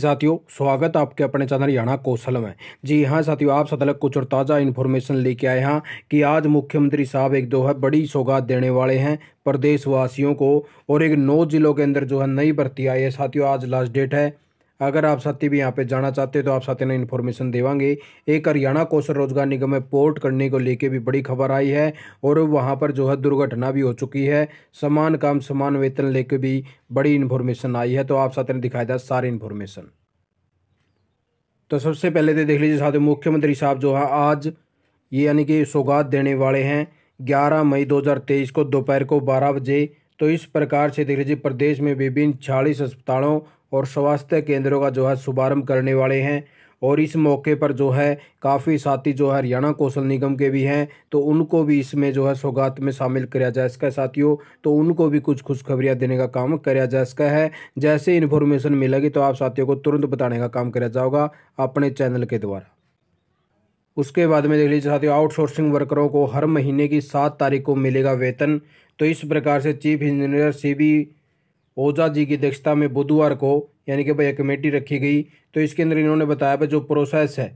साथियों स्वागत आपके अपने चैनल हरियाणा कौशल में जी हाँ साथियों आप सतलक कुछ और ताज़ा इन्फॉर्मेशन लेके आए हैं कि आज मुख्यमंत्री साहब एक जो है बड़ी सौगात देने वाले हैं प्रदेशवासियों को और एक नौ जिलों के अंदर जो है नई भर्ती आई है साथियों आज लास्ट डेट है अगर आप साथी भी यहाँ पे जाना चाहते हैं तो आप साथी ने इन्फॉर्मेशन देवांगे एक हरियाणा कौशल रोजगार निगम में पोर्ट करने को लेके भी बड़ी खबर आई है और वहाँ पर जो है दुर्घटना भी हो चुकी है समान काम समान वेतन लेके भी बड़ी इन्फॉर्मेशन आई है तो आप साथी ने दिखाया था सारी इन्फॉर्मेशन तो सबसे पहले तो देख लीजिए साथियों मुख्यमंत्री साहब जो है आज ये यानी कि सौगात देने वाले हैं ग्यारह मई दो को दोपहर को बारह बजे तो इस प्रकार से देख लीजिए प्रदेश में विभिन्न छियालीस अस्पतालों और स्वास्थ्य केंद्रों का जो है शुभारंभ करने वाले हैं और इस मौके पर जो है काफ़ी साथी जो है हरियाणा कौशल निगम के भी हैं तो उनको भी इसमें जो है सौगात में शामिल कराया जा सका साथियों तो उनको भी कुछ खुशखबरियाँ देने का काम कराया जा सका है जैसे इन्फॉर्मेशन मिलेगी तो आप साथियों को तुरंत बताने का काम कराया जाओगा अपने चैनल के द्वारा उसके बाद में देख लीजिए साथियों आउटसोर्सिंग वर्करों को हर महीने की सात तारीख को मिलेगा वेतन तो इस प्रकार से चीफ इंजीनियर सी ओझा जी की अध्यक्षता में बुधवार को यानी कि भाई एक कमेटी रखी गई तो इसके अंदर इन्होंने बताया भाई जो प्रोसेस है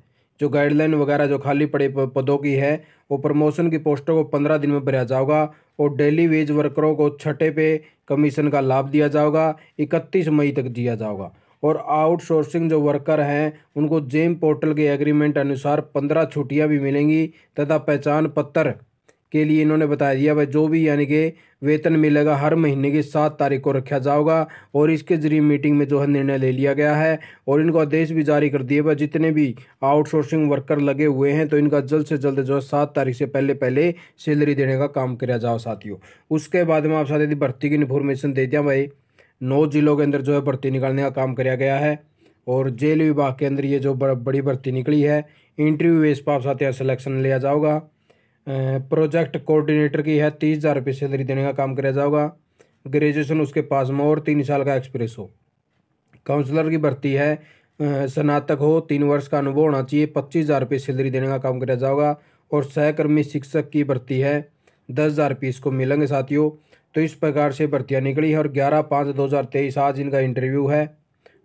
जो गाइडलाइन वगैरह जो खाली पड़े पदों की है वो प्रमोशन की पोस्टों को पंद्रह दिन में भरा जाओगा और डेली वेज वर्करों को छठे पे कमीशन का लाभ दिया जाएगा इकतीस मई तक दिया जाएगा और आउटसोर्सिंग जो वर्कर हैं उनको जेम पोर्टल के एग्रीमेंट अनुसार पंद्रह छुट्टियां भी मिलेंगी तथा पहचान पत्र के लिए इन्होंने बता दिया भाई जो भी यानी कि वेतन मिलेगा हर महीने की सात तारीख को रखा जाएगा और इसके जरिए मीटिंग में जो है निर्णय ले लिया गया है और इनको आदेश भी जारी कर दिए भाई जितने भी आउटसोर्सिंग वर्कर लगे हुए हैं तो इनका जल्द से जल्द जो है सात तारीख से पहले पहले सैलरी देने का काम किया जाओ साथियों उसके बाद में आप साथ यदि भर्ती की इन्फॉर्मेशन दे दिया भाई नौ जिलों के अंदर जो है भर्ती निकालने का काम किया गया है और जेल विभाग के अंदर ये जो बड़ी भर्ती निकली है इंटरव्यू बेस पर आप साथ यहाँ सिलेक्शन लिया जाओगा प्रोजेक्ट कोऑर्डिनेटर की है तीस हज़ार रुपये सैलरी देने का काम कराया जाएगा ग्रेजुएशन उसके पास में और तीन साल का एक्सपीरियंस हो काउंसलर की भर्ती है स्नातक हो तीन वर्ष का अनुभव होना चाहिए पच्चीस हज़ार रुपये सैलरी देने का काम कराया जाएगा और सहकर्मी शिक्षक की भर्ती है दस हज़ार रुपये इसको मिलेंगे साथियों तो इस प्रकार से भर्तियाँ निकली है और ग्यारह पाँच दो हज़ार तेईस आज इनका इंटरव्यू है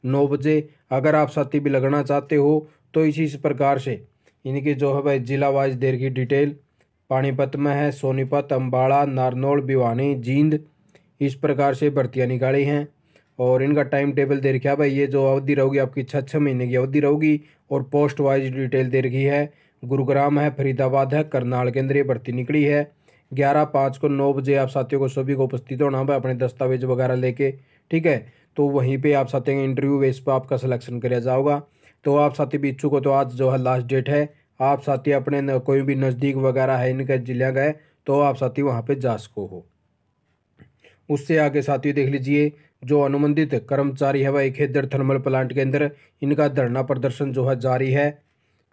नौ बजे अगर आप साथी भी लगना चाहते हो तो इसी इस प्रकार से इनकी जो है भाई जिला वाइज देर की डिटेल पानीपत में है सोनीपत अम्बाड़ा नारनौल भिवानी जींद इस प्रकार से भर्तियाँ निकाली हैं और इनका टाइम टेबल दे रखा है भाई ये जो अवधि रहोगी आपकी छः छः महीने की अवधि रहोगी और पोस्ट वाइज डिटेल दे रखी है गुरुग्राम है फरीदाबाद है करनाल केंद्रीय भर्ती निकली है ग्यारह पाँच को नौ बजे आप साथियों को सभी को उपस्थित होना भाई अपने दस्तावेज वगैरह लेके ठीक है तो वहीं पे आप साथियों इंटरव्यू बेस पर आपका सिलेक्शन कराया जाओगा तो आप साथी भी इच्छुक हो तो आज जो है लास्ट डेट है आप साथी अपने न, कोई भी नज़दीक वगैरह है इनके जिले गए तो आप साथी वहाँ पे जा सको हो उससे आगे साथी देख लीजिए जो अनुबंधित कर्मचारी है वह इखेदर थर्मल प्लांट के अंदर इनका धरना प्रदर्शन जो है जारी है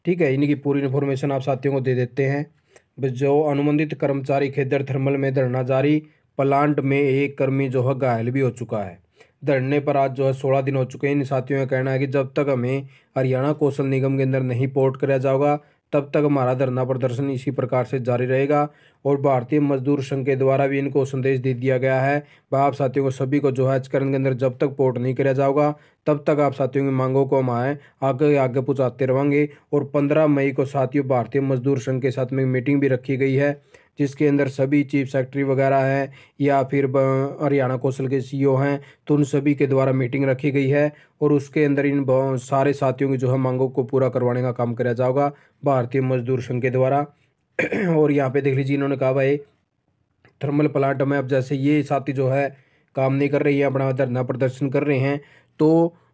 ठीक है इनकी पूरी इन्फॉर्मेशन आप साथियों को दे देते हैं जो अनुबंधित कर्मचारी खेदर थर्मल में धरना जारी प्लांट में एक कर्मी जो है घायल भी हो चुका है धरने पर आज जो है सोलह दिन हो चुके हैं इन साथियों का कहना है कि जब तक हमें हरियाणा कौशल निगम के अंदर नहीं पोर्ट कराया जाएगा तब तक हमारा धरना प्रदर्शन इसी प्रकार से जारी रहेगा और भारतीय मजदूर संघ के द्वारा भी इनको संदेश दे दिया गया है वह आप साथियों को सभी को जो है चरण के अंदर जब तक पोर्ट नहीं कराया जाएगा तब तक आप साथियों की मांगों को हम आए आगे आगे पहुँचाते रहेंगे और पंद्रह मई को साथियों भारतीय मजदूर संघ के साथ में मीटिंग भी रखी गई है जिसके अंदर सभी चीफ सेक्रेटरी वगैरह हैं या फिर हरियाणा कौशल के सीईओ हैं तो उन सभी के द्वारा मीटिंग रखी गई है और उसके अंदर इन सारे साथियों की जो है मांगों को पूरा करवाने का काम कराया जाएगा भारतीय मजदूर संघ के द्वारा और यहाँ पे देख लीजिए इन्होंने कहा भाई थर्मल प्लांट में अब जैसे ये साथी जो है काम नहीं कर रहे हैं अपना धरना प्रदर्शन कर रहे हैं तो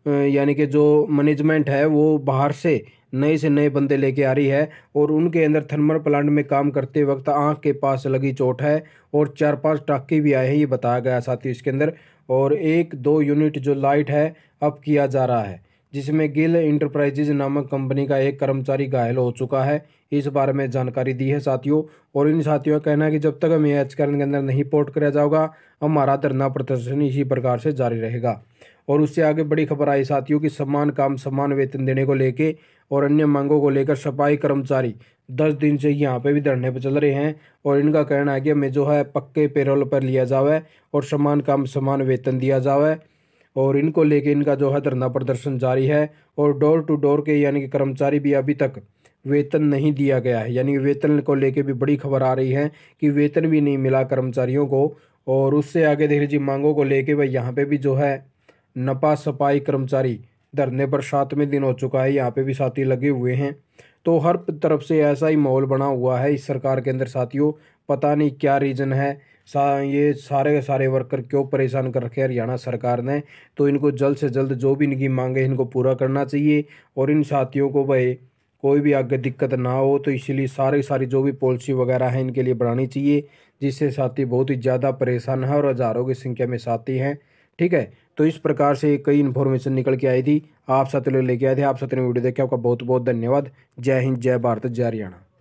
यानी कि जो मैनेजमेंट है वो बाहर से नए से नए बंदे लेके आ रही है और उनके अंदर थर्मल प्लांट में काम करते वक्त आँख के पास लगी चोट है और चार पांच टाके भी आए हैं ये बताया गया साथी इसके अंदर और एक दो यूनिट जो लाइट है अब किया जा रहा है जिसमें गिल इंटरप्राइजेज नामक कंपनी का एक कर्मचारी घायल हो चुका है इस बारे में जानकारी दी है साथियों और इन साथियों का कहना है कि जब तक हम एच करण के अंदर नहीं पोर्ट कराया जाएगा हमारा धरना प्रदर्शन इसी प्रकार से जारी रहेगा और उससे आगे बड़ी खबर आई साथियों की समान काम समान वेतन देने को लेके और अन्य मांगों को लेकर सफाई कर्मचारी दस दिन से यहाँ पे भी धरने पर चल रहे हैं और इनका कहना है कि हमें जो है पक्के पेरोल पर लिया जावे और समान काम समान वेतन दिया जावे और इनको लेके इनका जो है धरना प्रदर्शन जारी है और डोर टू डोर के यानी कि कर्मचारी भी अभी तक वेतन नहीं दिया गया है यानी वेतन को लेके भी बड़ी खबर आ रही है कि वेतन भी नहीं मिला कर्मचारियों को और उससे आगे देख लीजिए मांगों को लेके वह यहाँ पे भी जो है नपा सफाई कर्मचारी धरने पर सातवें दिन हो चुका है यहाँ पे भी साथी लगे हुए हैं तो हर तरफ से ऐसा ही माहौल बना हुआ है इस सरकार के अंदर साथियों पता नहीं क्या रीज़न है सा ये सारे के सारे वर्कर क्यों परेशान कर रखे हरियाणा सरकार ने तो इनको जल्द से जल्द जो भी इनकी मांगे इनको पूरा करना चाहिए और इन साथियों को भाई कोई भी आगे दिक्कत ना हो तो इसीलिए सारे सारी जो भी पॉलिसी वगैरह है इनके लिए बढ़ानी चाहिए जिससे साथी बहुत ही ज़्यादा परेशान है और हज़ारों की संख्या में साथी हैं ठीक है तो इस प्रकार से कई इन्फॉर्मेशन निकल के आई थी आप सत्य लेके आए थे आप सत्य ने वीडियो देखे आपका बहुत बहुत धन्यवाद जय हिंद जय भारत जय हरियाणा